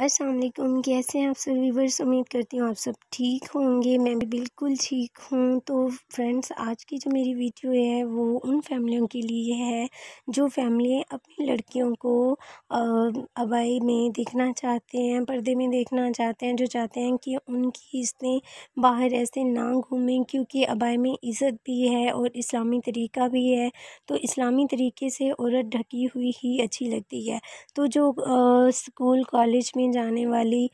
वालेकुम कैसे हैं आप सब व्यूवर्स उम्मीद करती हूँ आप सब ठीक होंगे मैं भी बिल्कुल ठीक हूँ तो फ्रेंड्स आज की जो मेरी वीडियो है वो उन फैमिलियों के लिए है जो फैमिली अपनी लड़कियों को आबाई में देखना चाहते हैं पर्दे में देखना चाहते हैं जो चाहते हैं कि उनकी इसने बाहर ऐसे ना घूमें क्योंकि आबाई में इज़्ज़त भी है और इस्लामी तरीका भी है तो इस्लामी तरीके से औरत ढकी हुई ही अच्छी लगती है तो जो स्कूल कॉलेज में में जाने वाली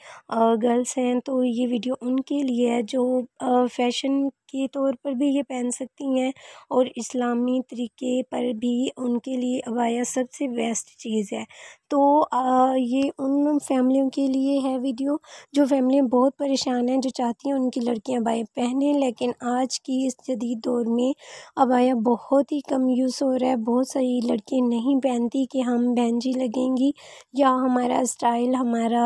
गर्ल्स हैं तो ये वीडियो उनके लिए है जो फैशन के तौर पर भी ये पहन सकती हैं और इस्लामी तरीके पर भी उनके लिए अबाया सबसे बेस्ट चीज़ है तो ये उन फैमिलियों के लिए है वीडियो जो फैमिलियाँ बहुत परेशान हैं जो चाहती हैं उनकी लड़कियाँ अबाया पहने लेकिन आज की इस जदीद दौर में अबाया बहुत ही कम यूज़ हो रहा है बहुत सारी लड़कियाँ नहीं पहनती कि हम बहन जी लगेंगी या हमारा स्टाइल हमारा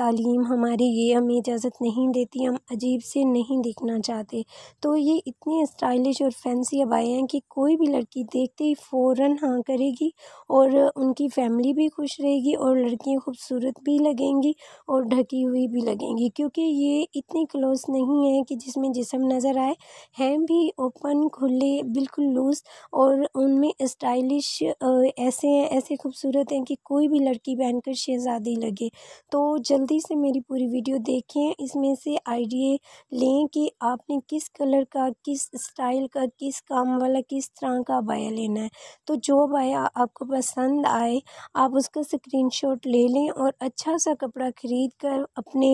तालीम हमारी ये हमें इजाज़त नहीं देती हम अजीब से नहीं दिखना करना चाहते तो ये इतनी स्टाइलिश और फैंसी अबाएँ हैं कि कोई भी लड़की देखते ही फ़ौरन हाँ करेगी और उनकी फ़ैमिली भी खुश रहेगी और लड़कियाँ खूबसूरत भी लगेंगी और ढकी हुई भी लगेंगी क्योंकि ये इतनी क्लोज़ नहीं है कि जिसमें जिसम नज़र आए हैं भी ओपन खुले बिल्कुल लूज़ और उनमें स्टाइलिश ऐसे हैं ऐसे खूबसूरत हैं कि कोई भी लड़की पहनकर शहज़ादी लगे तो जल्दी से मेरी पूरी वीडियो देखें इसमें से आइडिए लें कि आपने किस कलर का किस स्टाइल का किस काम वाला किस तरह का बाया लेना है तो जो बाया आपको पसंद आए आप उसका स्क्रीनशॉट ले लें और अच्छा सा कपड़ा खरीद कर अपने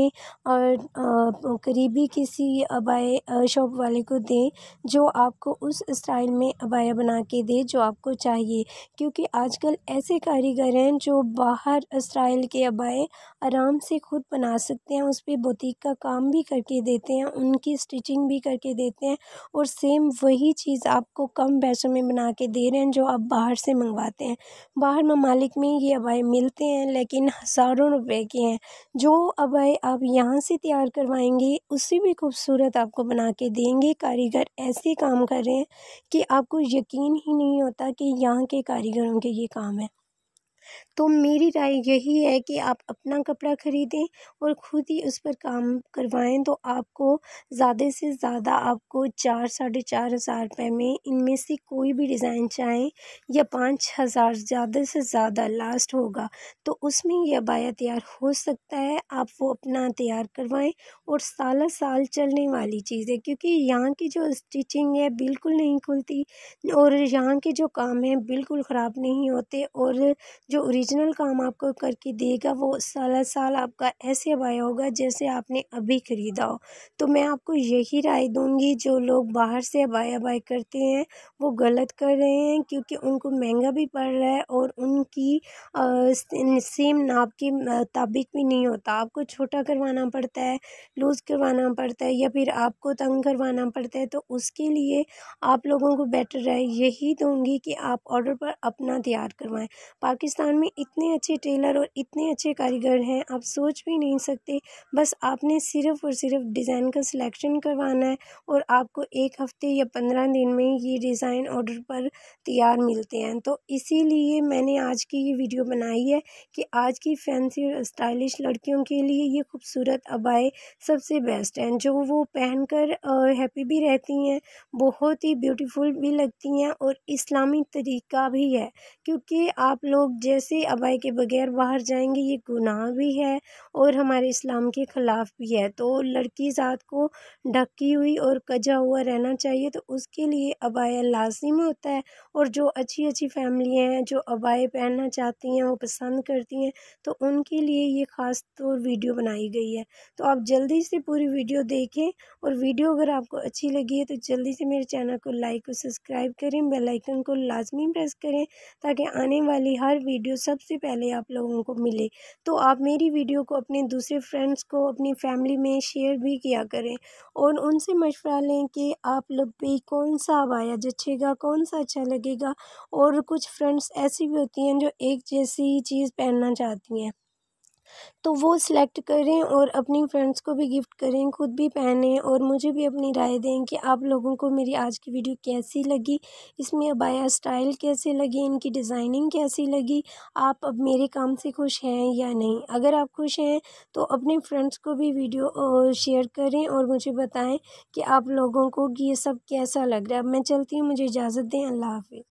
और करीबी किसी अबाए शॉप वाले को दें जो आपको उस स्टाइल में अबाया बना के दे जो आपको चाहिए क्योंकि आजकल ऐसे कारीगर हैं जो बाहर स्टाइल के अबाए आराम से खुद बना सकते हैं उस पर बुटीक का काम भी करके देते हैं उनकी स्टिचिंग भी करके देते हैं और सेम वही चीज़ आपको कम पैसों में बना के दे रहे हैं जो आप बाहर से मंगवाते हैं बाहर ममालिक में ये अबाए मिलते हैं लेकिन हज़ारों रुपए के हैं जो अबाए आप यहाँ से तैयार करवाएंगे उससे भी खूबसूरत आपको बना के देंगे कारीगर ऐसे काम कर रहे हैं कि आपको यकीन ही नहीं होता कि यहाँ के कारीगरों के ये काम है तो मेरी राय यही है कि आप अपना कपड़ा ख़रीदें और ख़ुद ही उस पर काम करवाएँ तो आपको ज़्यादा से ज़्यादा आपको चार साढ़े चार हज़ार रुपये में इनमें से कोई भी डिज़ाइन चाहें या पाँच हज़ार ज़्यादा से ज़्यादा लास्ट होगा तो उसमें यह बाया तैयार हो सकता है आप वो अपना तैयार करवाएँ और साल साल चलने वाली चीज़ है क्योंकि यहाँ की जो स्टिचिंग है बिल्कुल नहीं खुलती और यहाँ के जो काम हैं बिल्कुल ख़राब नहीं होते और जो जो ओरिजिनल काम आपको करके देगा वो साला साल आपका ऐसे वाया होगा जैसे आपने अभी ख़रीदा हो तो मैं आपको यही राय दूंगी जो लोग बाहर से बाया बाय करते हैं वो गलत कर रहे हैं क्योंकि उनको महंगा भी पड़ रहा है और उनकी सेम नाप के मुताबिक भी नहीं होता आपको छोटा करवाना पड़ता है लूज़ करवाना पड़ता है या फिर आपको तंग करवाना पड़ता है तो उसके लिए आप लोगों को बेटर राय यही दूँगी कि आप ऑर्डर पर अपना तैयार करवाएँ पाकिस्तान हिंदुस्तान में इतने अच्छे टेलर और इतने अच्छे कारीगर हैं आप सोच भी नहीं सकते बस आपने सिर्फ़ और सिर्फ़ डिज़ाइन का सिलेक्शन करवाना है और आपको एक हफ़्ते या पंद्रह दिन में ये डिज़ाइन ऑर्डर पर तैयार मिलते हैं तो इसीलिए मैंने आज की ये वीडियो बनाई है कि आज की फैंसी और स्टाइलिश लड़कियों के लिए ये खूबसूरत अबाए सबसे बेस्ट हैं जो वो पहन हैप्पी भी रहती हैं बहुत ही ब्यूटीफुल भी लगती हैं और इस्लामी तरीका भी है क्योंकि आप लोग जैसे अबाई के बग़ैर बाहर जाएंगे ये गुनाह भी है और हमारे इस्लाम के ख़िलाफ़ भी है तो लड़की ज़ात को ढकी हुई और कजा हुआ रहना चाहिए तो उसके लिए अबाया लाज़िम होता है और जो अच्छी अच्छी फैमिली हैं जो अबाए पहनना चाहती हैं वो पसंद करती हैं तो उनके लिए ये ख़ास तौर वीडियो बनाई गई है तो आप जल्दी से पूरी वीडियो देखें और वीडियो अगर आपको अच्छी लगी है तो जल्दी से मेरे चैनल को लाइक और सब्सक्राइब करें बेलाइकन को लाजमी प्रेस करें ताकि आने वाली हर वीडियो वीडियो सबसे पहले आप लोगों को मिले तो आप मेरी वीडियो को अपने दूसरे फ्रेंड्स को अपनी फैमिली में शेयर भी किया करें और उनसे मशवरा लें कि आप लोग भी कौन सा आवाया जचेगा कौन सा अच्छा लगेगा और कुछ फ्रेंड्स ऐसी भी होती हैं जो एक जैसी चीज़ पहनना चाहती हैं तो वो सिलेक्ट करें और अपनी फ्रेंड्स को भी गिफ़्ट करें खुद भी पहनें और मुझे भी अपनी राय दें कि आप लोगों को मेरी आज की वीडियो कैसी लगी इसमें अबाया स्टाइल कैसे लगी इनकी डिज़ाइनिंग कैसी लगी आप अब मेरे काम से खुश हैं या नहीं अगर आप खुश हैं तो अपने फ्रेंड्स को भी वीडियो शेयर करें और मुझे बताएं कि आप लोगों को ये सब कैसा लग रहा है अब मैं चलती हूँ मुझे इजाज़त दें अल्लाह हाफिज़